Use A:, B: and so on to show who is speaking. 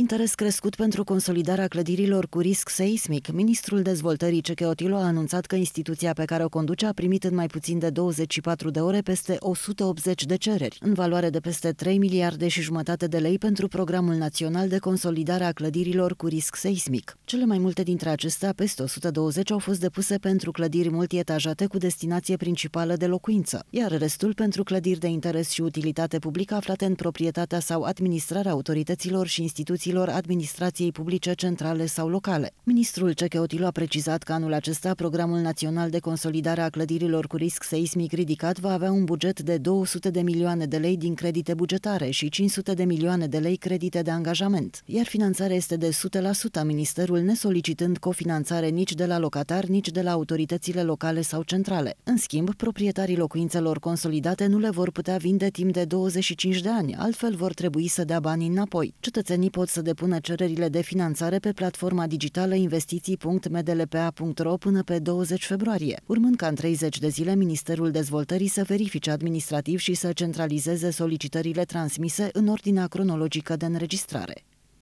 A: Interes crescut pentru consolidarea clădirilor cu risc seismic. Ministrul Dezvoltării Cecheotilo a anunțat că instituția pe care o conduce a primit în mai puțin de 24 de ore peste 180 de cereri, în valoare de peste 3 miliarde și jumătate de lei pentru Programul Național de Consolidare a Clădirilor cu Risc Seismic. Cele mai multe dintre acestea, peste 120, au fost depuse pentru clădiri multietajate cu destinație principală de locuință, iar restul pentru clădiri de interes și utilitate publică aflate în proprietatea sau administrarea autorităților și instituțiilor instituțiilor administrației publice centrale sau locale. Ministrul Cecheotilu a precizat că anul acesta Programul Național de Consolidare a Clădirilor cu Risc Seismic Ridicat va avea un buget de 200 de milioane de lei din credite bugetare și 500 de milioane de lei credite de angajament, iar finanțarea este de 100% a Ministerul nesolicitând cofinanțare nici de la locatar, nici de la autoritățile locale sau centrale. În schimb, proprietarii locuințelor consolidate nu le vor putea vinde timp de 25 de ani, altfel vor trebui să dea banii înapoi. Cetățenii pot să să depună cererile de finanțare pe platforma digitală investiții.mdlpa.ro până pe 20 februarie, urmând ca în 30 de zile Ministerul Dezvoltării să verifice administrativ și să centralizeze solicitările transmise în ordinea cronologică de înregistrare.